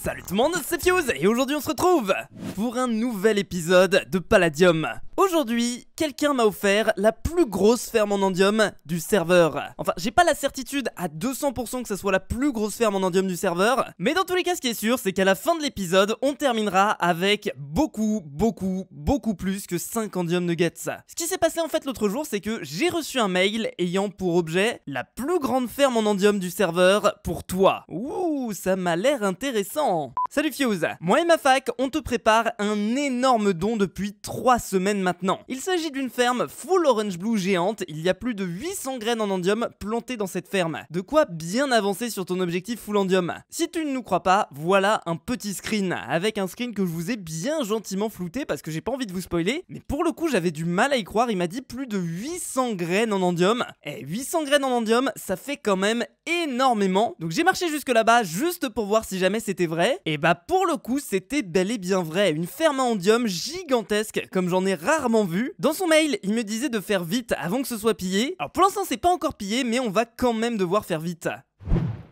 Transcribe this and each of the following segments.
Salut tout le monde, c'est Fuse et aujourd'hui on se retrouve pour un nouvel épisode de Palladium. Aujourd'hui, quelqu'un m'a offert la plus grosse ferme en endium du serveur. Enfin, j'ai pas la certitude à 200% que ce soit la plus grosse ferme en endium du serveur, mais dans tous les cas, ce qui est sûr, c'est qu'à la fin de l'épisode, on terminera avec beaucoup, beaucoup, beaucoup plus que 5 endium nuggets. Ce qui s'est passé en fait l'autre jour, c'est que j'ai reçu un mail ayant pour objet la plus grande ferme en endium du serveur pour toi. Ouh, ça m'a l'air intéressant. Salut Fuse, moi et ma fac, on te prépare un énorme don depuis 3 semaines maintenant. Il s'agit d'une ferme full orange blue géante, il y a plus de 800 graines en endium plantées dans cette ferme. De quoi bien avancer sur ton objectif full endium. Si tu ne nous crois pas, voilà un petit screen, avec un screen que je vous ai bien gentiment flouté parce que j'ai pas envie de vous spoiler, mais pour le coup j'avais du mal à y croire, il m'a dit plus de 800 graines en endium. Et eh, 800 graines en endium, ça fait quand même énormément. Donc j'ai marché jusque là-bas juste pour voir si jamais c'était vrai. Et bah pour le coup c'était bel et bien vrai, une ferme à endium gigantesque comme j'en ai rarement vu. Dans son mail, il me disait de faire vite avant que ce soit pillé. Alors pour l'instant, c'est pas encore pillé, mais on va quand même devoir faire vite.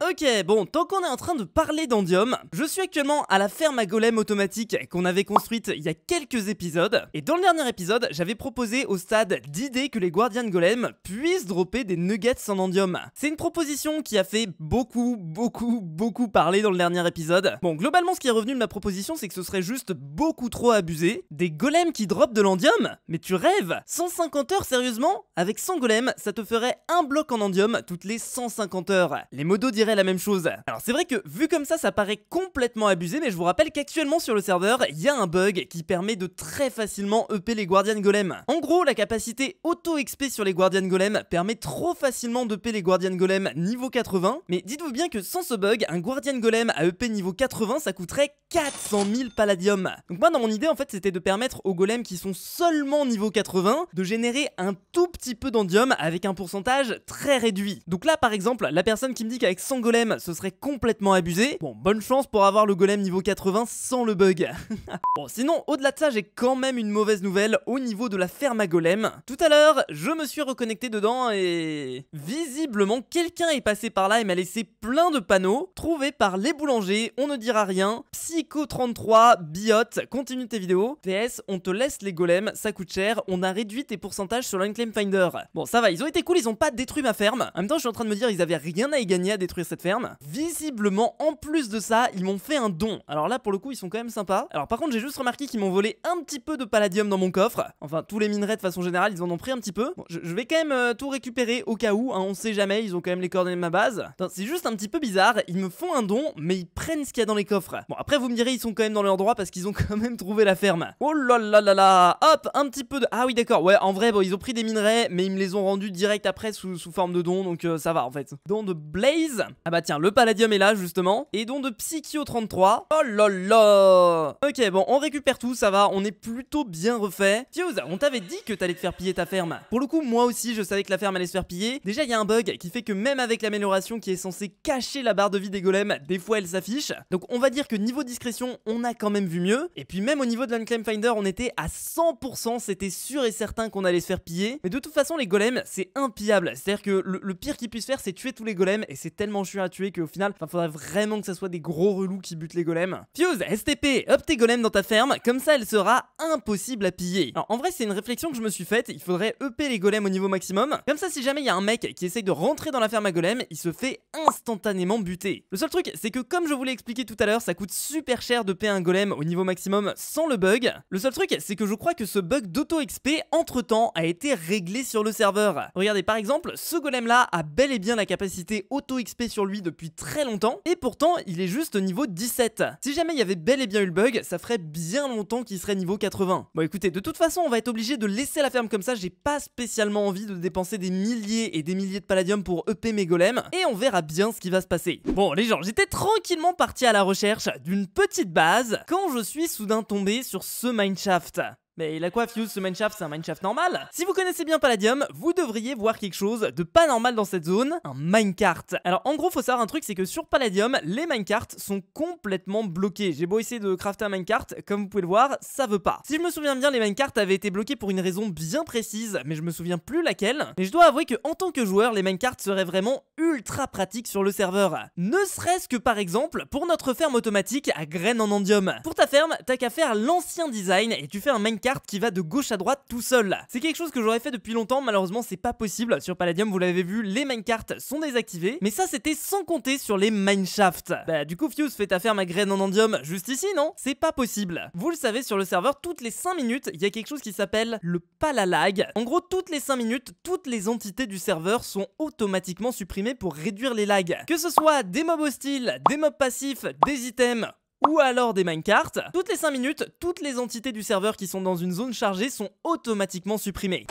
Ok, bon, tant qu'on est en train de parler d'Andium, je suis actuellement à la ferme à golem automatique qu'on avait construite il y a quelques épisodes, et dans le dernier épisode, j'avais proposé au stade d'idée que les de Golem puissent dropper des nuggets en Andium. C'est une proposition qui a fait beaucoup, beaucoup, beaucoup parler dans le dernier épisode. Bon, globalement, ce qui est revenu de ma proposition, c'est que ce serait juste beaucoup trop abusé. Des golems qui dropent de l'Andium Mais tu rêves 150 heures, sérieusement Avec 100 golems, ça te ferait un bloc en Andium toutes les 150 heures. Les modos diraient la même chose. Alors c'est vrai que vu comme ça, ça paraît complètement abusé, mais je vous rappelle qu'actuellement sur le serveur, il y a un bug qui permet de très facilement EP les Guardian Golem. En gros, la capacité auto-XP sur les Guardian Golem permet trop facilement d'EP les Guardian Golem niveau 80, mais dites-vous bien que sans ce bug, un Guardian Golem à EP niveau 80, ça coûterait 400 000 palladium. Donc moi, dans mon idée, en fait, c'était de permettre aux golems qui sont seulement niveau 80 de générer un tout petit peu d'endium avec un pourcentage très réduit. Donc là, par exemple, la personne qui me dit qu'avec 100 golem, ce serait complètement abusé. Bon, bonne chance pour avoir le golem niveau 80 sans le bug. bon, sinon, au-delà de ça, j'ai quand même une mauvaise nouvelle au niveau de la ferme à golem. Tout à l'heure, je me suis reconnecté dedans et... Visiblement, quelqu'un est passé par là et m'a laissé plein de panneaux trouvés par les boulangers, on ne dira rien, Psycho33, Biote, continue tes vidéos, PS, on te laisse les golems, ça coûte cher, on a réduit tes pourcentages sur l'Unclaim Finder. Bon, ça va, ils ont été cool, ils ont pas détruit ma ferme. En même temps, je suis en train de me dire, ils avaient rien à y gagner à détruire cette ferme. Visiblement, en plus de ça, ils m'ont fait un don. Alors là, pour le coup, ils sont quand même sympas. Alors par contre, j'ai juste remarqué qu'ils m'ont volé un petit peu de palladium dans mon coffre. Enfin, tous les minerais de façon générale, ils en ont pris un petit peu. je, vais quand même euh, tout récupérer au cas où, hein, on sait jamais, ils ont quand même les coordonnées de ma base. C'est juste un petit peu bizarre, ils me font un don, mais ils prennent ce qu'il y a dans les coffres. Bon, après, vous me direz, ils sont quand même dans leur droit parce qu'ils ont quand même trouvé la ferme. Oh là là là là Hop, un petit peu de... Ah oui, d'accord, ouais, en vrai, bon, ils ont pris des minerais, mais ils me les ont rendus direct après sous, forme de don, donc euh, ça va en fait. Don de Blaze, ah bah tiens, le palladium est là justement. Et donc de Psychio 33. Oh là là Ok, bon, on récupère tout, ça va, on est plutôt bien refait. Fuse, on t'avait dit que t'allais te faire piller ta ferme. Pour le coup, moi aussi, je savais que la ferme allait se faire piller. Déjà, il y a un bug qui fait que même avec l'amélioration qui est censée cacher la barre de vie des golems, des fois elle s'affiche. Donc on va dire que niveau discrétion, on a quand même vu mieux. Et puis même au niveau de l'Unclaim Finder, on était à 100%, c'était sûr et certain qu'on allait se faire piller. Mais de toute façon, les golems, c'est impillable. C'est-à-dire que le, le pire qu'ils puissent faire, c'est tuer tous les golems et c'est tellement à tuer qu'au final, il faudrait vraiment que ça soit des gros relous qui butent les golems. Fuse, STP, up tes golems dans ta ferme, comme ça elle sera impossible à piller. en vrai, c'est une réflexion que je me suis faite, il faudrait EP les golems au niveau maximum. Comme ça, si jamais il y a un mec qui essaye de rentrer dans la ferme à golems, il se fait instantanément buter. Le seul truc, c'est que comme je vous l'ai expliqué tout à l'heure, ça coûte super cher de payer un golem au niveau maximum sans le bug. Le seul truc, c'est que je crois que ce bug d'auto-XP, entre-temps, a été réglé sur le serveur. Regardez, par exemple, ce golem-là a bel et bien la capacité auto-XP sur lui depuis très longtemps, et pourtant il est juste niveau 17. Si jamais il y avait bel et bien eu le bug, ça ferait bien longtemps qu'il serait niveau 80. Bon écoutez, de toute façon on va être obligé de laisser la ferme comme ça, j'ai pas spécialement envie de dépenser des milliers et des milliers de palladium pour EP mes golems, et on verra bien ce qui va se passer. Bon les gens, j'étais tranquillement parti à la recherche d'une petite base quand je suis soudain tombé sur ce mineshaft. Mais la quoi fuse ce mineshaft, c'est un mineshaft normal Si vous connaissez bien Palladium, vous devriez voir quelque chose de pas normal dans cette zone, un minecart. Alors en gros, faut savoir un truc, c'est que sur Palladium, les minecarts sont complètement bloqués. J'ai beau essayer de crafter un minecart, comme vous pouvez le voir, ça veut pas. Si je me souviens bien, les minecarts avaient été bloqués pour une raison bien précise, mais je me souviens plus laquelle. Mais je dois avouer que en tant que joueur, les minecarts seraient vraiment ultra pratiques sur le serveur. Ne serait-ce que par exemple pour notre ferme automatique à graines en endium. Pour ta ferme, t'as qu'à faire l'ancien design et tu fais un minecart qui va de gauche à droite tout seul. C'est quelque chose que j'aurais fait depuis longtemps, malheureusement c'est pas possible. Sur Palladium, vous l'avez vu, les minecarts sont désactivés, mais ça c'était sans compter sur les mineshafts. Bah du coup Fuse fait affaire ma graine en endium juste ici, non C'est pas possible. Vous le savez, sur le serveur, toutes les 5 minutes, il y a quelque chose qui s'appelle le palalag. En gros, toutes les 5 minutes, toutes les entités du serveur sont automatiquement supprimées pour réduire les lags. Que ce soit des mobs hostiles, des mobs passifs, des items ou alors des minecarts. Toutes les 5 minutes, toutes les entités du serveur qui sont dans une zone chargée sont automatiquement supprimées.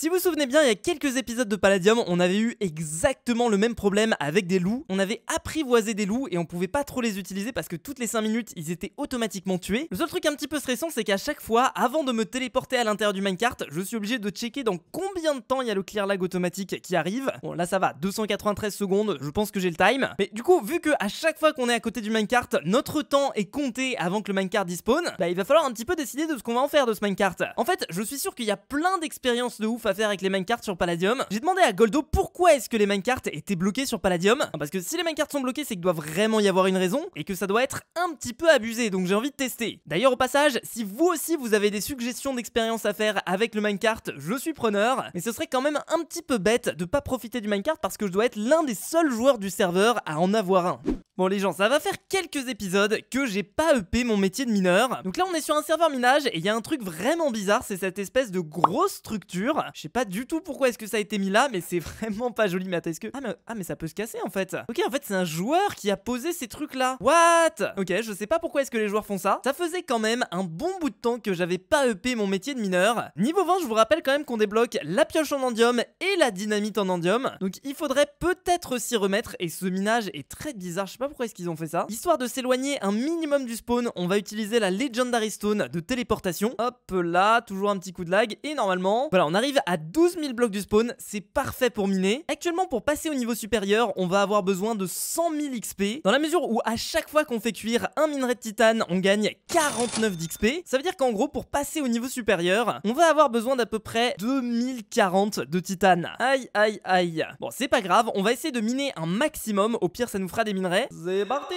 Si vous vous souvenez bien, il y a quelques épisodes de Palladium, on avait eu exactement le même problème avec des loups. On avait apprivoisé des loups et on pouvait pas trop les utiliser parce que toutes les 5 minutes, ils étaient automatiquement tués. Le seul truc un petit peu stressant, c'est qu'à chaque fois, avant de me téléporter à l'intérieur du minecart, je suis obligé de checker dans combien de temps il y a le clear lag automatique qui arrive. Bon, là ça va, 293 secondes, je pense que j'ai le time. Mais du coup, vu que à chaque fois qu'on est à côté du minecart, notre temps est compté avant que le minecart dispone, bah il va falloir un petit peu décider de ce qu'on va en faire de ce minecart. En fait, je suis sûr qu'il y a plein d'expériences de ouf faire avec les minecarts sur Palladium. J'ai demandé à Goldo pourquoi est-ce que les minecarts étaient bloqués sur Palladium. Ah, parce que si les minecarts sont bloqués, c'est qu'il doit vraiment y avoir une raison et que ça doit être un petit peu abusé, donc j'ai envie de tester. D'ailleurs, au passage, si vous aussi vous avez des suggestions d'expériences à faire avec le minecart, je suis preneur, mais ce serait quand même un petit peu bête de pas profiter du minecart parce que je dois être l'un des seuls joueurs du serveur à en avoir un. Bon les gens, ça va faire quelques épisodes que j'ai pas upé mon métier de mineur. Donc là on est sur un serveur minage et il y a un truc vraiment bizarre, c'est cette espèce de grosse structure. Je sais pas du tout pourquoi est-ce que ça a été mis là, mais c'est vraiment pas joli, attends, Est-ce que... Ah, ah mais... ça peut se casser, en fait. Ok, en fait, c'est un joueur qui a posé ces trucs-là. What Ok, je sais pas pourquoi est-ce que les joueurs font ça. Ça faisait quand même un bon bout de temps que j'avais pas EP mon métier de mineur. Niveau 20, je vous rappelle quand même qu'on débloque la pioche en endium et la dynamite en endium. Donc il faudrait peut-être s'y remettre, et ce minage est très bizarre. Je sais pas pourquoi est-ce qu'ils ont fait ça. Histoire de s'éloigner un minimum du spawn, on va utiliser la Legendary Stone de téléportation. Hop là, toujours un petit coup de lag, et normalement... Voilà, on arrive à 12 000 blocs du spawn, c'est parfait pour miner. Actuellement, pour passer au niveau supérieur, on va avoir besoin de 100 000 XP, dans la mesure où à chaque fois qu'on fait cuire un minerai de titane, on gagne 49 d'XP. Ça veut dire qu'en gros, pour passer au niveau supérieur, on va avoir besoin d'à peu près 2040 de titane. Aïe, aïe, aïe. Bon, c'est pas grave, on va essayer de miner un maximum, au pire ça nous fera des minerais. C'est parti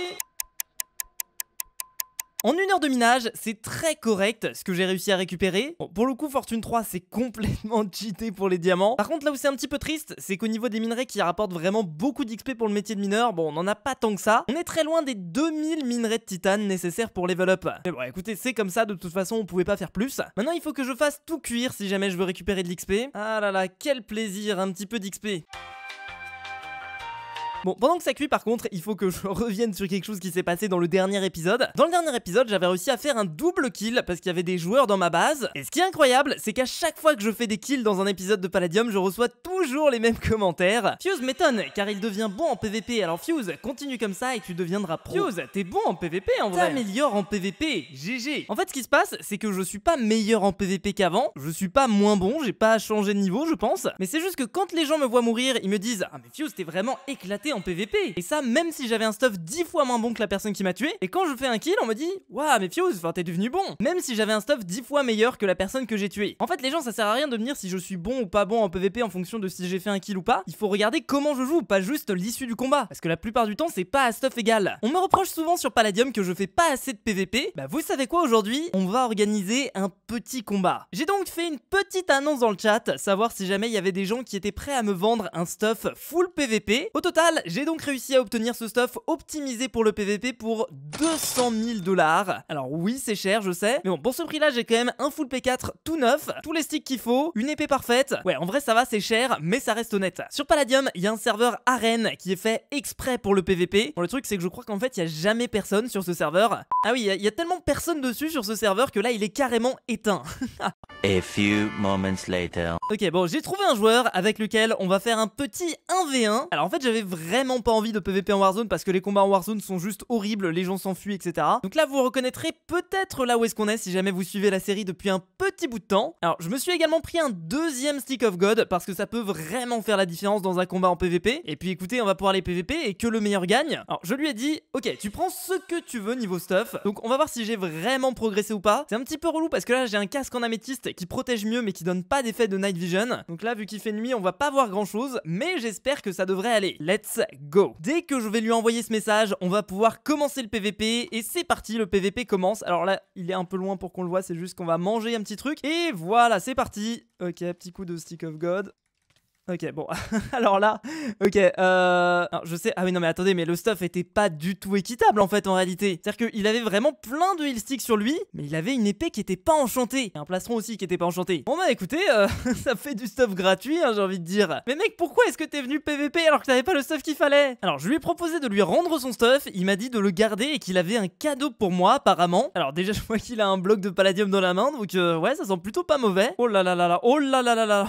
en une heure de minage, c'est très correct ce que j'ai réussi à récupérer. Bon, pour le coup, Fortune 3, c'est complètement cheaté pour les diamants. Par contre, là où c'est un petit peu triste, c'est qu'au niveau des minerais qui rapportent vraiment beaucoup d'XP pour le métier de mineur, bon, on n'en a pas tant que ça. On est très loin des 2000 minerais de titane nécessaires pour level up. Mais bon, écoutez, c'est comme ça, de toute façon, on pouvait pas faire plus. Maintenant, il faut que je fasse tout cuire si jamais je veux récupérer de l'XP. Ah là là, quel plaisir, un petit peu d'XP. Bon, pendant que ça cuit par contre, il faut que je revienne sur quelque chose qui s'est passé dans le dernier épisode. Dans le dernier épisode, j'avais réussi à faire un double kill parce qu'il y avait des joueurs dans ma base. Et ce qui est incroyable, c'est qu'à chaque fois que je fais des kills dans un épisode de Palladium, je reçois toujours les mêmes commentaires. Fuse m'étonne, car il devient bon en PVP. Alors Fuse, continue comme ça et tu deviendras pro. Fuse, t'es bon en PVP en vrai. T'améliores en PVP, GG. En fait, ce qui se passe, c'est que je suis pas meilleur en PVP qu'avant. Je suis pas moins bon, j'ai pas changé de niveau, je pense. Mais c'est juste que quand les gens me voient mourir, ils me disent Ah mais Fuse, t'es vraiment éclaté en PVP. Et ça, même si j'avais un stuff 10 fois moins bon que la personne qui m'a tué. Et quand je fais un kill, on me dit Waouh, mais Fuse, enfin, t'es devenu bon. Même si j'avais un stuff 10 fois meilleur que la personne que j'ai tué En fait, les gens, ça sert à rien de me dire si je suis bon ou pas bon en PVP en fonction de si j'ai fait un kill ou pas. Il faut regarder comment je joue, pas juste l'issue du combat. Parce que la plupart du temps, c'est pas à stuff égal. On me reproche souvent sur Palladium que je fais pas assez de PVP. Bah, vous savez quoi aujourd'hui On va organiser un petit combat. J'ai donc fait une petite annonce dans le chat, savoir si jamais il y avait des gens qui étaient prêts à me vendre un stuff full PVP. Au total, j'ai donc réussi à obtenir ce stuff optimisé pour le PVP pour 200 000 dollars. Alors oui, c'est cher, je sais. Mais bon, pour ce prix-là, j'ai quand même un full P4 tout neuf, tous les sticks qu'il faut, une épée parfaite. Ouais, en vrai, ça va, c'est cher, mais ça reste honnête. Sur Palladium, il y a un serveur arène qui est fait exprès pour le PVP. Bon, le truc, c'est que je crois qu'en fait, il y a jamais personne sur ce serveur. Ah oui, il y, a tellement personne dessus sur ce serveur que là, il est carrément éteint. A few moments later. Ok, bon, j'ai trouvé un joueur avec lequel on va faire un petit 1v1. Alors en fait, j'avais vraiment vraiment pas envie de PVP en Warzone parce que les combats en Warzone sont juste horribles, les gens s'enfuient, etc. Donc là, vous reconnaîtrez peut-être là où est-ce qu'on est si jamais vous suivez la série depuis un petit bout de temps. Alors, je me suis également pris un deuxième Stick of God parce que ça peut vraiment faire la différence dans un combat en PVP. Et puis écoutez, on va pouvoir les PVP et que le meilleur gagne. Alors, je lui ai dit, ok, tu prends ce que tu veux niveau stuff. Donc, on va voir si j'ai vraiment progressé ou pas. C'est un petit peu relou parce que là, j'ai un casque en améthyste qui protège mieux mais qui donne pas d'effet de night vision. Donc là, vu qu'il fait nuit, on va pas voir grand chose, mais j'espère que ça devrait aller. Let's go Dès que je vais lui envoyer ce message, on va pouvoir commencer le PVP et c'est parti, le PVP commence. Alors là, il est un peu loin pour qu'on le voit, c'est juste qu'on va manger un petit truc. Et voilà, c'est parti Ok, petit coup de Stick of God. Ok, bon, alors là, ok, euh... je sais, ah oui, non mais attendez, mais le stuff était pas du tout équitable en fait en réalité. C'est-à-dire qu'il avait vraiment plein de heal sticks sur lui, mais il avait une épée qui était pas enchantée, et un plastron aussi qui était pas enchanté. Bon bah écoutez, euh, ça fait du stuff gratuit, hein, j'ai envie de dire. Mais mec, pourquoi est-ce que t'es venu PVP alors que t'avais pas le stuff qu'il fallait Alors je lui ai proposé de lui rendre son stuff, il m'a dit de le garder et qu'il avait un cadeau pour moi apparemment. Alors déjà, je vois qu'il a un bloc de palladium dans la main, donc euh, ouais, ça sent plutôt pas mauvais. Oh là là là là, oh là là là là,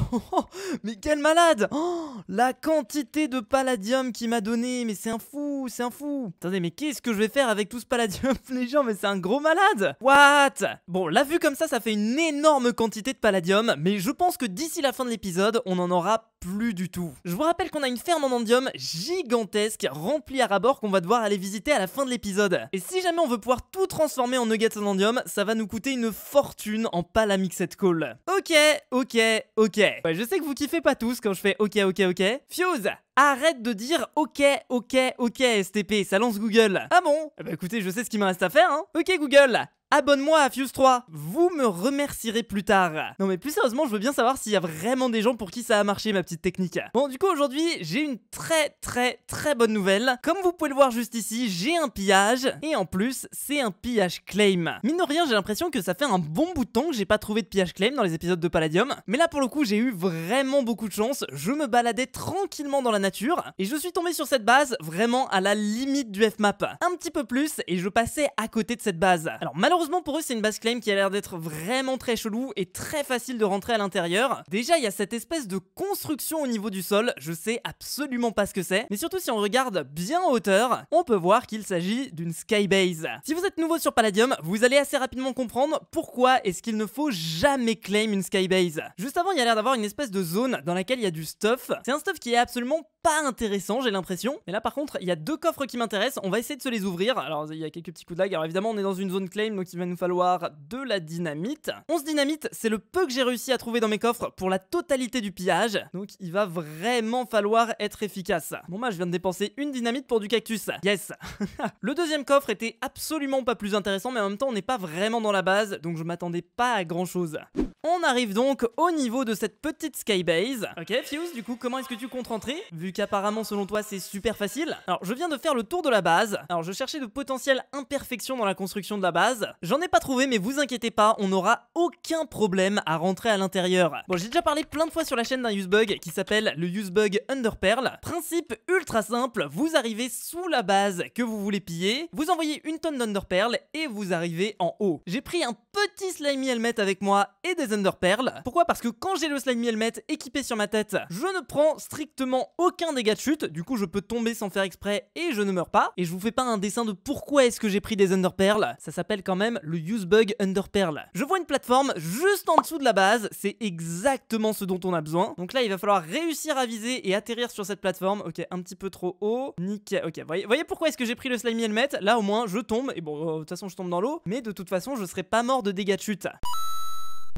mais quel malade oh, La quantité de palladium qu'il m'a donné, mais c'est un fou, c'est un fou Attendez, mais qu'est-ce que je vais faire avec tout ce palladium, les gens Mais c'est un gros malade What Bon, la vue comme ça, ça fait une énorme quantité de palladium, mais je pense que d'ici la fin de l'épisode, on en aura plus du tout. Je vous rappelle qu'on a une ferme en endium gigantesque, remplie à rabord, qu'on va devoir aller visiter à la fin de l'épisode. Et si jamais on veut pouvoir tout transformer en nuggets en endium, ça va nous coûter une fortune en palamixette call. Ok, ok, ok. je sais que vous kiffez pas tous quand je fais OK, OK, OK. Fuse Arrête de dire ok, ok, ok STP, ça lance Google. Ah bon Bah écoutez, je sais ce qu'il me reste à faire, hein. Ok Google, abonne-moi à Fuse 3. Vous me remercierez plus tard. Non mais plus sérieusement, je veux bien savoir s'il y a vraiment des gens pour qui ça a marché ma petite technique. Bon du coup aujourd'hui, j'ai une très très très bonne nouvelle. Comme vous pouvez le voir juste ici, j'ai un pillage et en plus, c'est un pillage claim. Mine de rien, j'ai l'impression que ça fait un bon bouton que j'ai pas trouvé de pillage claim dans les épisodes de Palladium, mais là pour le coup, j'ai eu vraiment beaucoup de chance. Je me baladais tranquillement dans la nature, et je suis tombé sur cette base vraiment à la limite du F map, Un petit peu plus, et je passais à côté de cette base. Alors malheureusement pour eux, c'est une base claim qui a l'air d'être vraiment très chelou et très facile de rentrer à l'intérieur. Déjà, il y a cette espèce de construction au niveau du sol, je sais absolument pas ce que c'est, mais surtout si on regarde bien en hauteur, on peut voir qu'il s'agit d'une skybase. Si vous êtes nouveau sur Palladium, vous allez assez rapidement comprendre pourquoi est-ce qu'il ne faut jamais claim une skybase. Juste avant, il y a l'air d'avoir une espèce de zone dans laquelle il y a du stuff. C'est un stuff qui est absolument pas intéressant, j'ai l'impression. Mais là, par contre, il y a deux coffres qui m'intéressent. On va essayer de se les ouvrir. Alors, il y a quelques petits coups de lag. Alors, évidemment, on est dans une zone claim, donc il va nous falloir de la dynamite. 11 dynamite, c'est le peu que j'ai réussi à trouver dans mes coffres pour la totalité du pillage. Donc, il va vraiment falloir être efficace. Bon, moi, bah, je viens de dépenser une dynamite pour du cactus. Yes Le deuxième coffre était absolument pas plus intéressant, mais en même temps, on n'est pas vraiment dans la base, donc je m'attendais pas à grand chose. On arrive donc au niveau de cette petite skybase. Ok, Fuse, du coup, comment est-ce que tu comptes rentrer apparemment selon toi c'est super facile. Alors je viens de faire le tour de la base, alors je cherchais de potentielles imperfections dans la construction de la base. J'en ai pas trouvé mais vous inquiétez pas, on n'aura aucun problème à rentrer à l'intérieur. Bon j'ai déjà parlé plein de fois sur la chaîne d'un usebug qui s'appelle le usebug underpearl. Principe ultra simple, vous arrivez sous la base que vous voulez piller, vous envoyez une tonne d'underpearl et vous arrivez en haut. J'ai pris un petit slimy helmet avec moi et des underpearl. Pourquoi Parce que quand j'ai le slimey helmet équipé sur ma tête, je ne prends strictement aucun un dégât de chute, du coup je peux tomber sans faire exprès et je ne meurs pas. Et je vous fais pas un dessin de pourquoi est-ce que j'ai pris des underperles, ça s'appelle quand même le use bug underperl. Je vois une plateforme juste en dessous de la base, c'est exactement ce dont on a besoin. Donc là il va falloir réussir à viser et atterrir sur cette plateforme. Ok, un petit peu trop haut, nickel. Ok, voyez, voyez pourquoi est-ce que j'ai pris le slimy helmet Là au moins je tombe, et bon euh, de toute façon je tombe dans l'eau, mais de toute façon je serai pas mort de dégâts de chute.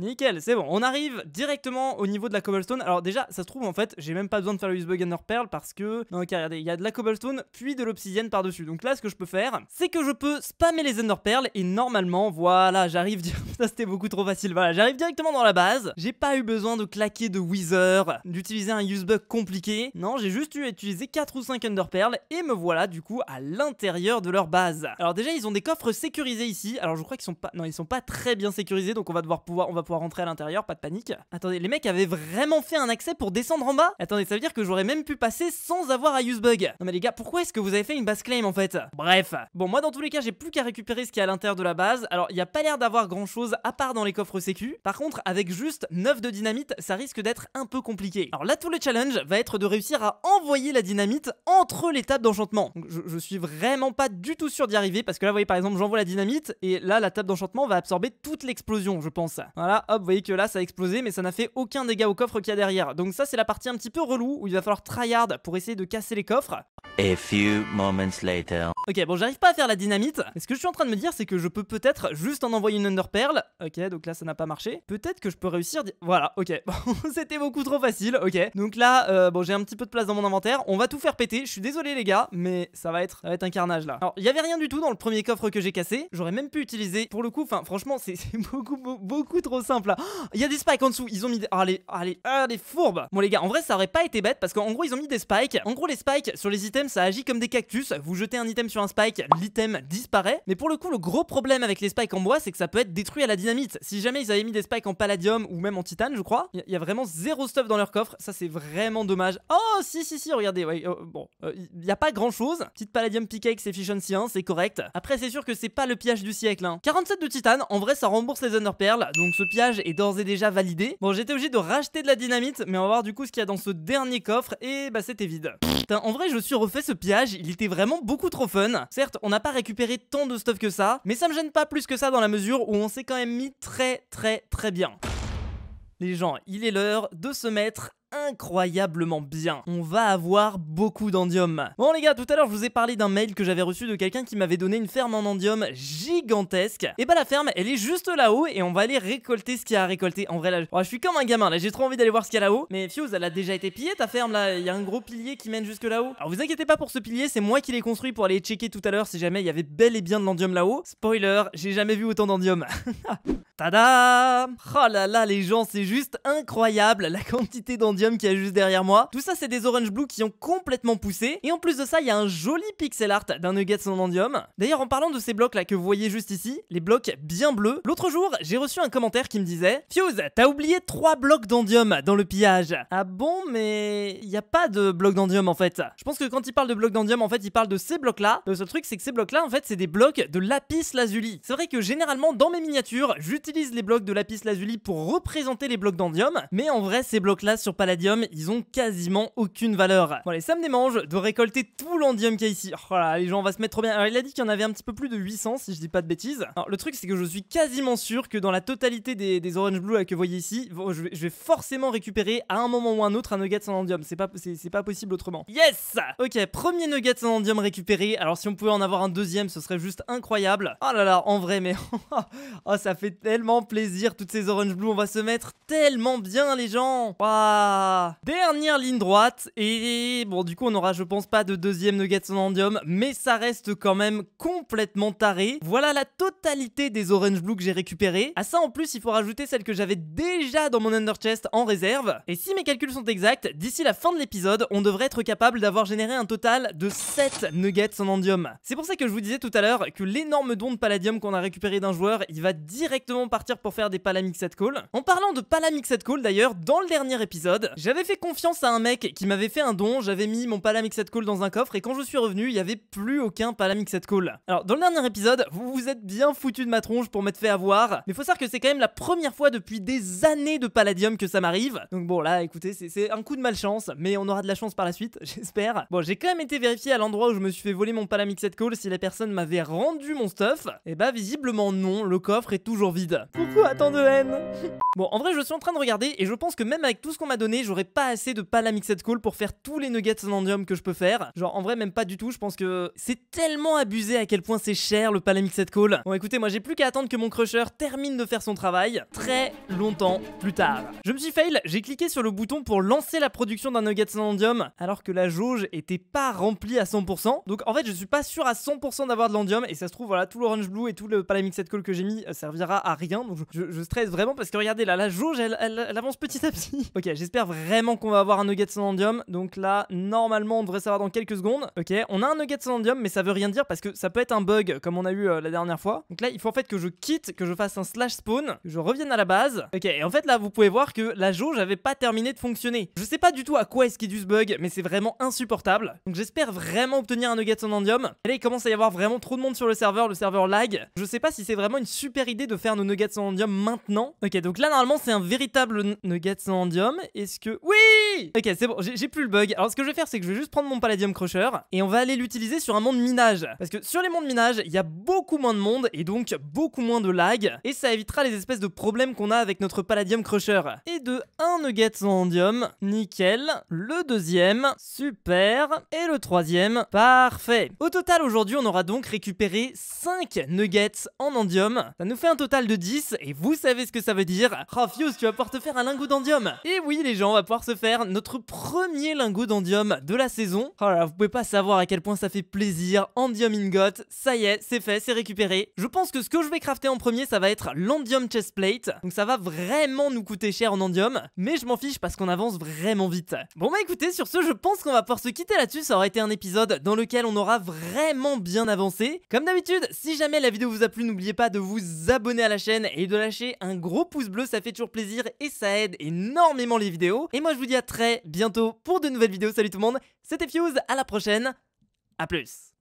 Nickel, c'est bon. On arrive directement au niveau de la cobblestone. Alors déjà, ça se trouve en fait, j'ai même pas besoin de faire le use bug under Pearl parce que... Ok, regardez, il y a de la cobblestone puis de l'obsidienne par-dessus. Donc là, ce que je peux faire, c'est que je peux spammer les under Pearls et normalement, voilà, j'arrive... ça c'était beaucoup trop facile. Voilà, j'arrive directement dans la base. J'ai pas eu besoin de claquer de Wither, d'utiliser un use bug compliqué. Non, j'ai juste eu à utiliser 4 ou 5 under Pearls et me voilà du coup à l'intérieur de leur base. Alors déjà, ils ont des coffres sécurisés ici. Alors je crois qu'ils sont pas... Non, ils sont pas très bien sécurisés donc on va devoir pouvoir... On pouvoir rentrer à l'intérieur, pas de panique. Attendez, les mecs avaient vraiment fait un accès pour descendre en bas Attendez, ça veut dire que j'aurais même pu passer sans avoir à use bug. Non mais les gars, pourquoi est-ce que vous avez fait une base claim en fait Bref. Bon, moi dans tous les cas, j'ai plus qu'à récupérer ce qu'il y a à l'intérieur de la base. Alors, il n'y a pas l'air d'avoir grand chose à part dans les coffres sécu. Par contre, avec juste 9 de dynamite, ça risque d'être un peu compliqué. Alors là, tout le challenge va être de réussir à envoyer la dynamite entre les tables d'enchantement. Je, suis vraiment pas du tout sûr d'y arriver parce que là, vous voyez par exemple, j'envoie la dynamite et là, la table d'enchantement va absorber toute l'explosion, je pense hop, vous voyez que là ça a explosé mais ça n'a fait aucun dégât au coffre qu'il y a derrière. Donc ça c'est la partie un petit peu relou où il va falloir tryhard pour essayer de casser les coffres. A few moments later. Ok, bon, j'arrive pas à faire la dynamite. ce que je suis en train de me dire, c'est que je peux peut-être juste en envoyer une underperle. Ok, donc là, ça n'a pas marché. Peut-être que je peux réussir. Voilà, ok. c'était beaucoup trop facile. Ok. Donc là, euh, bon, j'ai un petit peu de place dans mon inventaire. On va tout faire péter. Je suis désolé, les gars, mais ça va être, être un carnage là. Alors, il y avait rien du tout dans le premier coffre que j'ai cassé. J'aurais même pu utiliser. Pour le coup, enfin, franchement, c'est beaucoup, beaucoup trop simple là. Il y a des spikes en dessous. Ils ont mis des. allez ah, allez ah, ah, fourbes. Bon, les gars, en vrai, ça aurait pas été bête parce qu'en gros, ils ont mis des spikes. En gros, les spikes sur les items ça agit comme des cactus. Vous jetez un item sur un spike, l'item disparaît. Mais pour le coup, le gros problème avec les spikes en bois, c'est que ça peut être détruit à la dynamite. Si jamais ils avaient mis des spikes en palladium ou même en titane, je crois, il y, a vraiment zéro stuff dans leur coffre. Ça, c'est vraiment dommage. Oh, si, si, si, regardez. Ouais, oh, bon, euh, il n'y a pas grand chose. Petite palladium pickaxe efficiency 1, c'est correct. Après, c'est sûr que c'est pas le pillage du siècle. Hein. 47 de titane, en vrai, ça rembourse les honor perles. Donc ce pillage est d'ores et déjà validé. Bon, j'étais obligé de racheter de la dynamite, mais on va voir du coup ce qu'il y a dans ce dernier coffre. Et bah, c'était vide. en vrai, je suis fait ce pillage, il était vraiment beaucoup trop fun. Certes, on n'a pas récupéré tant de stuff que ça, mais ça me gêne pas plus que ça dans la mesure où on s'est quand même mis très très très bien. Les gens, il est l'heure de se mettre incroyablement bien. On va avoir beaucoup d'endium. Bon les gars, tout à l'heure je vous ai parlé d'un mail que j'avais reçu de quelqu'un qui m'avait donné une ferme en endium gigantesque. Et bah la ferme, elle est juste là-haut et on va aller récolter ce qu'il y a à récolter. En vrai là, oh, je suis comme un gamin là, j'ai trop envie d'aller voir ce qu'il y a là-haut. Mais Fuse, elle a déjà été pillée ta ferme là, il y a un gros pilier qui mène jusque là-haut. Alors vous inquiétez pas pour ce pilier, c'est moi qui l'ai construit pour aller checker tout à l'heure si jamais il y avait bel et bien de l'endium là-haut. Spoiler, j'ai jamais vu autant d'andium. Tada Oh là là les gens, c'est juste incroyable la quantité d'endium qui est juste derrière moi. Tout ça, c'est des Orange Blue qui ont complètement poussé. Et en plus de ça, il y a un joli pixel art d'un Nugget Sonandium. D'ailleurs, en parlant de ces blocs là que vous voyez juste ici, les blocs bien bleus, l'autre jour, j'ai reçu un commentaire qui me disait Fuse, t'as oublié trois blocs d'Andium dans le pillage. Ah bon, mais il n'y a pas de blocs d'Andium en fait. Je pense que quand il parle de blocs d'Andium, en fait, il parle de ces blocs là. Le euh, seul truc, c'est que ces blocs là, en fait, c'est des blocs de lapis lazuli. C'est vrai que généralement, dans mes miniatures, j'utilise les blocs de lapis lazuli pour représenter les blocs d'Andium, mais en vrai, ces blocs là sur ils ont quasiment aucune valeur. Bon allez, ça me démange de récolter tout l'andium qu'il y a ici. Oh là, les gens, on va se mettre trop bien. Alors il a dit qu'il y en avait un petit peu plus de 800 si je dis pas de bêtises. Alors le truc c'est que je suis quasiment sûr que dans la totalité des, des orange blue euh, que vous voyez ici, je vais, forcément récupérer à un moment ou un autre un nugget sans andium. C'est pas, c'est pas possible autrement. Yes Ok, premier nugget sans andium récupéré. Alors si on pouvait en avoir un deuxième, ce serait juste incroyable. Oh là là, en vrai, mais... oh, ça fait tellement plaisir toutes ces orange blue. On va se mettre tellement bien les gens. Waouh Dernière ligne droite, et bon du coup on aura je pense pas de deuxième nugget sonandium, mais ça reste quand même complètement taré. Voilà la totalité des orange blue que j'ai récupéré. À ça en plus il faut rajouter celle que j'avais déjà dans mon under chest en réserve. Et si mes calculs sont exacts, d'ici la fin de l'épisode, on devrait être capable d'avoir généré un total de 7 nuggets sonandium. C'est pour ça que je vous disais tout à l'heure que l'énorme don de palladium qu'on a récupéré d'un joueur, il va directement partir pour faire des set call. En parlant de set call d'ailleurs, dans le dernier épisode, j'avais fait confiance à un mec qui m'avait fait un don, j'avais mis mon Palamixet Call dans un coffre et quand je suis revenu, il n'y avait plus aucun Palamixet Call. Alors dans le dernier épisode, vous vous êtes bien foutu de ma tronche pour m'être fait avoir, mais faut savoir que c'est quand même la première fois depuis des années de Palladium que ça m'arrive. Donc bon là, écoutez, c'est un coup de malchance, mais on aura de la chance par la suite, j'espère. Bon, j'ai quand même été vérifié à l'endroit où je me suis fait voler mon Palamixed Call si la personne m'avait rendu mon stuff. Et eh bah visiblement non, le coffre est toujours vide. Pourquoi tant de haine Bon, en vrai, je suis en train de regarder et je pense que même avec tout ce qu'on m'a donné, j'aurais pas assez de palamixed call pour faire tous les nuggets Endium que je peux faire. Genre, en vrai, même pas du tout. Je pense que c'est tellement abusé à quel point c'est cher le palamixed call. Bon, écoutez, moi j'ai plus qu'à attendre que mon crusher termine de faire son travail très longtemps plus tard. Je me suis fail, j'ai cliqué sur le bouton pour lancer la production d'un nugget Endium alors que la jauge était pas remplie à 100%. Donc, en fait, je suis pas sûr à 100% d'avoir de l'endium et ça se trouve, voilà, tout l'orange blue et tout le palamixed call que j'ai mis euh, servira à rien. Donc, je, stresse vraiment parce que regardez là, la jauge elle, elle avance petit à petit. ok, j'espère vraiment qu'on va avoir un nugget endium Donc là, normalement, on devrait savoir dans quelques secondes. Ok, on a un nugget endium mais ça veut rien dire parce que ça peut être un bug comme on a eu euh, la dernière fois. Donc là, il faut en fait que je quitte, que je fasse un slash spawn, que je revienne à la base. Ok, et en fait là, vous pouvez voir que la jauge avait pas terminé de fonctionner. Je sais pas du tout à quoi est-ce qu'il dû ce bug, mais c'est vraiment insupportable. Donc j'espère vraiment obtenir un nugget son endium allez il commence à y avoir vraiment trop de monde sur le serveur, le serveur lag. Je sais pas si c'est vraiment une super idée de faire nos nuggets endium maintenant. Ok, donc là, normalement, c'est un véritable nugget son et ce que... Oui Ok, c'est bon, j'ai plus le bug. Alors ce que je vais faire, c'est que je vais juste prendre mon Palladium Crusher et on va aller l'utiliser sur un monde minage. Parce que sur les mondes minage, il y a beaucoup moins de monde et donc beaucoup moins de lag. Et ça évitera les espèces de problèmes qu'on a avec notre Palladium Crusher. Et de 1 nugget endium, Nickel. Le deuxième. Super. Et le troisième. Parfait. Au total, aujourd'hui, on aura donc récupéré 5 nuggets en Andium. Ça nous fait un total de 10 et vous savez ce que ça veut dire. Oh, Fuse tu vas pouvoir te faire un lingot d'Andium. Et oui, les gens on va pouvoir se faire notre premier lingot d'endium de la saison. Oh là, là, vous pouvez pas savoir à quel point ça fait plaisir. Andium ingot, ça y est, c'est fait, c'est récupéré. Je pense que ce que je vais crafter en premier, ça va être l'endium chestplate. Donc ça va vraiment nous coûter cher en andium, mais je m'en fiche parce qu'on avance vraiment vite. Bon bah écoutez, sur ce, je pense qu'on va pouvoir se quitter là-dessus. Ça aurait été un épisode dans lequel on aura vraiment bien avancé. Comme d'habitude, si jamais la vidéo vous a plu, n'oubliez pas de vous abonner à la chaîne et de lâcher un gros pouce bleu, ça fait toujours plaisir et ça aide énormément les vidéos. Et moi, je vous dis à très bientôt pour de nouvelles vidéos. Salut tout le monde, c'était Fuse, à la prochaine, à plus